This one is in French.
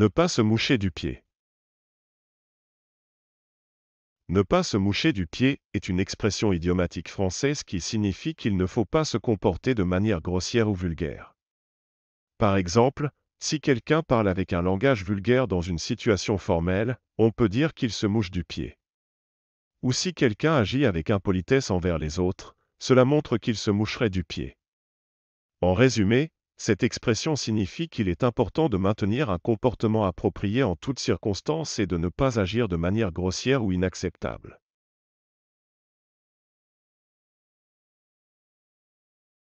Ne pas se moucher du pied. Ne pas se moucher du pied est une expression idiomatique française qui signifie qu'il ne faut pas se comporter de manière grossière ou vulgaire. Par exemple, si quelqu'un parle avec un langage vulgaire dans une situation formelle, on peut dire qu'il se mouche du pied. Ou si quelqu'un agit avec impolitesse envers les autres, cela montre qu'il se moucherait du pied. En résumé, cette expression signifie qu'il est important de maintenir un comportement approprié en toutes circonstances et de ne pas agir de manière grossière ou inacceptable.